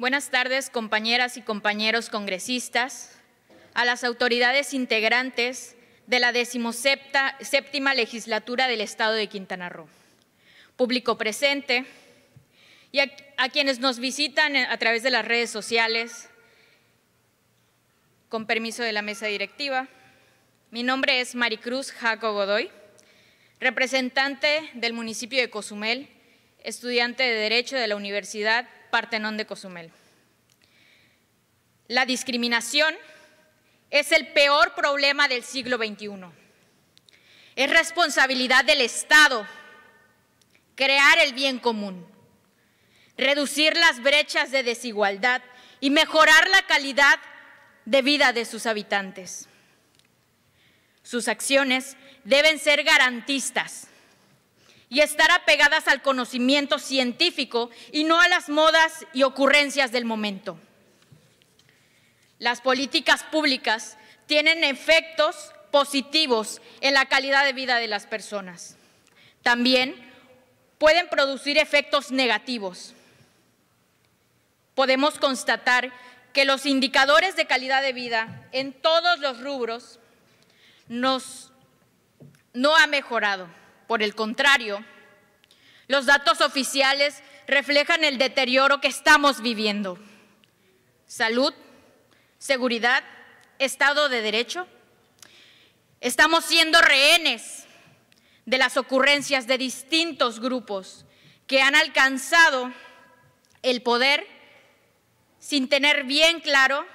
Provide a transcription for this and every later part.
Buenas tardes, compañeras y compañeros congresistas, a las autoridades integrantes de la séptima legislatura del Estado de Quintana Roo, público presente y a, a quienes nos visitan a través de las redes sociales, con permiso de la mesa directiva. Mi nombre es Maricruz Jaco Godoy, representante del municipio de Cozumel, estudiante de Derecho de la Universidad Partenón de Cozumel. La discriminación es el peor problema del siglo XXI. Es responsabilidad del Estado crear el bien común, reducir las brechas de desigualdad y mejorar la calidad de vida de sus habitantes. Sus acciones deben ser garantistas y estar apegadas al conocimiento científico y no a las modas y ocurrencias del momento. Las políticas públicas tienen efectos positivos en la calidad de vida de las personas. También pueden producir efectos negativos. Podemos constatar que los indicadores de calidad de vida en todos los rubros nos, no han mejorado. Por el contrario, los datos oficiales reflejan el deterioro que estamos viviendo. Salud, seguridad, Estado de Derecho. Estamos siendo rehenes de las ocurrencias de distintos grupos que han alcanzado el poder sin tener bien claro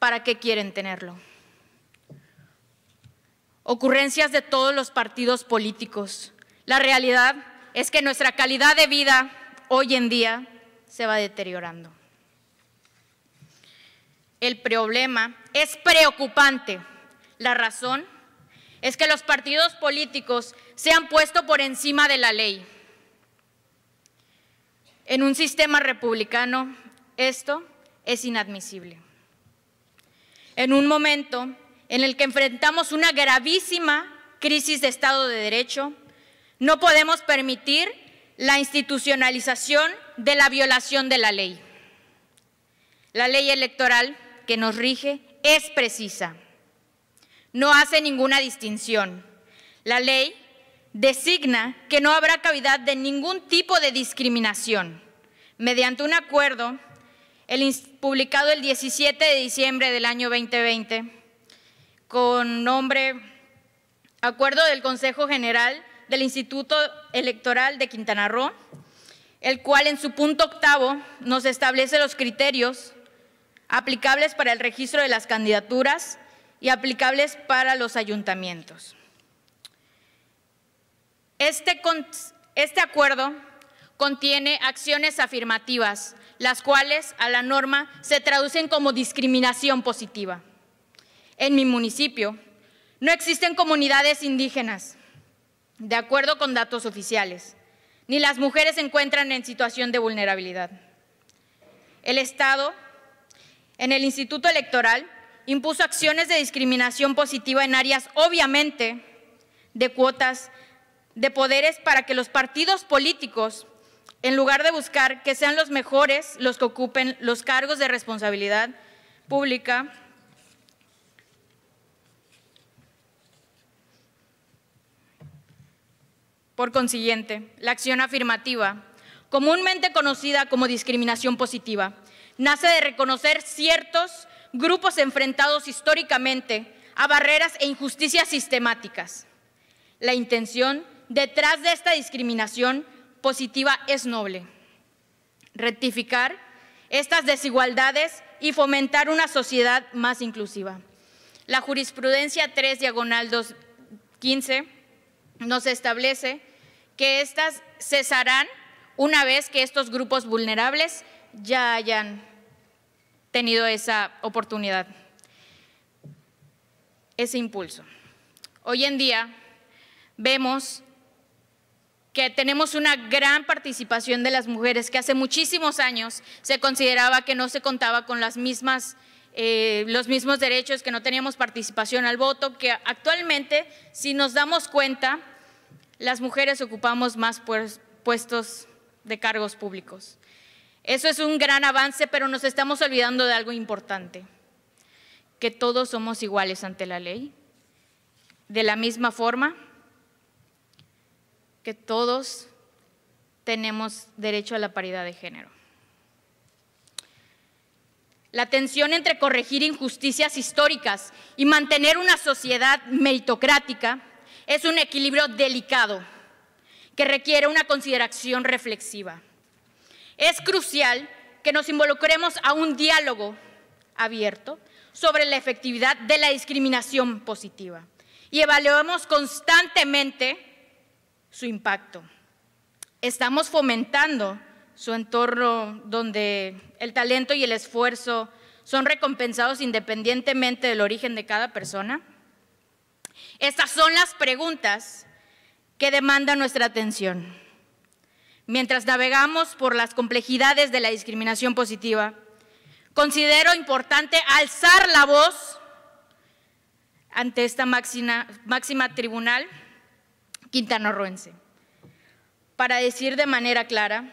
para qué quieren tenerlo ocurrencias de todos los partidos políticos. La realidad es que nuestra calidad de vida hoy en día se va deteriorando. El problema es preocupante. La razón es que los partidos políticos se han puesto por encima de la ley. En un sistema republicano esto es inadmisible. En un momento en el que enfrentamos una gravísima crisis de Estado de Derecho, no podemos permitir la institucionalización de la violación de la ley. La ley electoral que nos rige es precisa, no hace ninguna distinción. La ley designa que no habrá cavidad de ningún tipo de discriminación. Mediante un acuerdo publicado el 17 de diciembre del año 2020, con nombre Acuerdo del Consejo General del Instituto Electoral de Quintana Roo, el cual en su punto octavo nos establece los criterios aplicables para el registro de las candidaturas y aplicables para los ayuntamientos. Este, este acuerdo contiene acciones afirmativas, las cuales a la norma se traducen como discriminación positiva en mi municipio, no existen comunidades indígenas, de acuerdo con datos oficiales, ni las mujeres se encuentran en situación de vulnerabilidad. El Estado, en el Instituto Electoral, impuso acciones de discriminación positiva en áreas, obviamente, de cuotas de poderes para que los partidos políticos, en lugar de buscar que sean los mejores los que ocupen los cargos de responsabilidad pública, Por consiguiente, la acción afirmativa, comúnmente conocida como discriminación positiva, nace de reconocer ciertos grupos enfrentados históricamente a barreras e injusticias sistemáticas. La intención detrás de esta discriminación positiva es noble. Rectificar estas desigualdades y fomentar una sociedad más inclusiva. La jurisprudencia 3 diagonal 215 nos establece que éstas cesarán una vez que estos grupos vulnerables ya hayan tenido esa oportunidad, ese impulso. Hoy en día vemos que tenemos una gran participación de las mujeres, que hace muchísimos años se consideraba que no se contaba con las mismas, eh, los mismos derechos, que no teníamos participación al voto, que actualmente, si nos damos cuenta, las mujeres ocupamos más puestos de cargos públicos. Eso es un gran avance, pero nos estamos olvidando de algo importante, que todos somos iguales ante la ley, de la misma forma que todos tenemos derecho a la paridad de género. La tensión entre corregir injusticias históricas y mantener una sociedad meritocrática es un equilibrio delicado que requiere una consideración reflexiva. Es crucial que nos involucremos a un diálogo abierto sobre la efectividad de la discriminación positiva y evaluemos constantemente su impacto. Estamos fomentando su entorno donde el talento y el esfuerzo son recompensados independientemente del origen de cada persona. Estas son las preguntas que demandan nuestra atención. Mientras navegamos por las complejidades de la discriminación positiva, considero importante alzar la voz ante esta máxima, tribunal quintanarroense para decir de manera clara,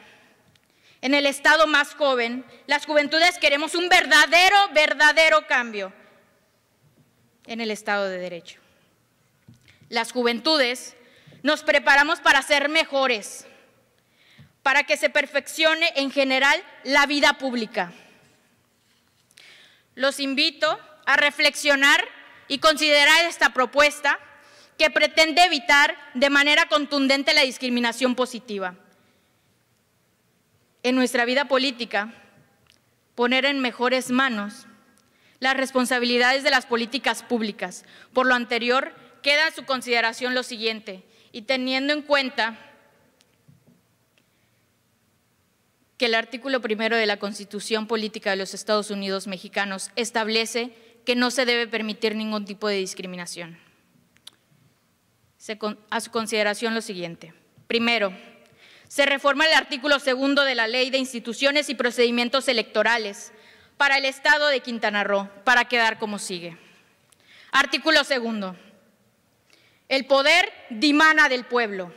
en el estado más joven, las juventudes queremos un verdadero, verdadero cambio en el estado de derecho las juventudes, nos preparamos para ser mejores, para que se perfeccione en general la vida pública. Los invito a reflexionar y considerar esta propuesta que pretende evitar de manera contundente la discriminación positiva. En nuestra vida política, poner en mejores manos las responsabilidades de las políticas públicas. Por lo anterior, queda a su consideración lo siguiente, y teniendo en cuenta que el artículo primero de la Constitución Política de los Estados Unidos Mexicanos establece que no se debe permitir ningún tipo de discriminación. a su consideración lo siguiente. Primero, se reforma el artículo segundo de la Ley de Instituciones y Procedimientos Electorales para el Estado de Quintana Roo, para quedar como sigue. Artículo segundo. El poder dimana del pueblo,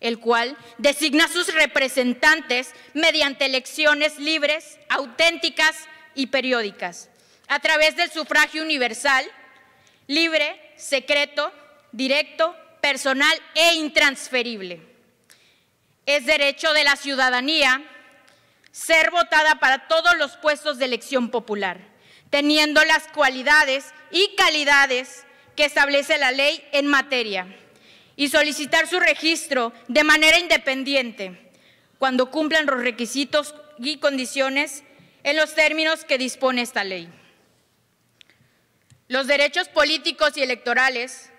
el cual designa sus representantes mediante elecciones libres, auténticas y periódicas, a través del sufragio universal, libre, secreto, directo, personal e intransferible. Es derecho de la ciudadanía ser votada para todos los puestos de elección popular, teniendo las cualidades y calidades que establece la ley en materia y solicitar su registro de manera independiente cuando cumplan los requisitos y condiciones en los términos que dispone esta ley. Los derechos políticos y electorales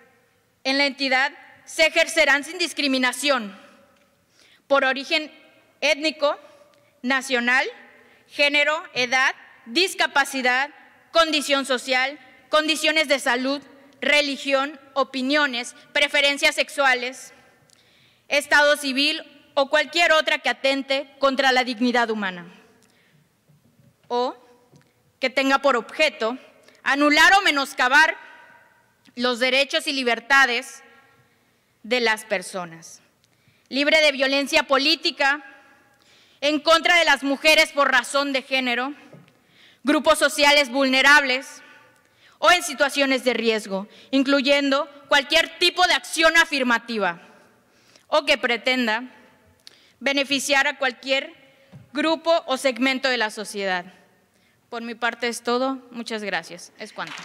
en la entidad se ejercerán sin discriminación por origen étnico, nacional, género, edad, discapacidad, condición social, condiciones de salud, religión, opiniones, preferencias sexuales, estado civil o cualquier otra que atente contra la dignidad humana. O que tenga por objeto anular o menoscabar los derechos y libertades de las personas. Libre de violencia política, en contra de las mujeres por razón de género, grupos sociales vulnerables, o en situaciones de riesgo, incluyendo cualquier tipo de acción afirmativa o que pretenda beneficiar a cualquier grupo o segmento de la sociedad. Por mi parte es todo. Muchas gracias. Es cuanto.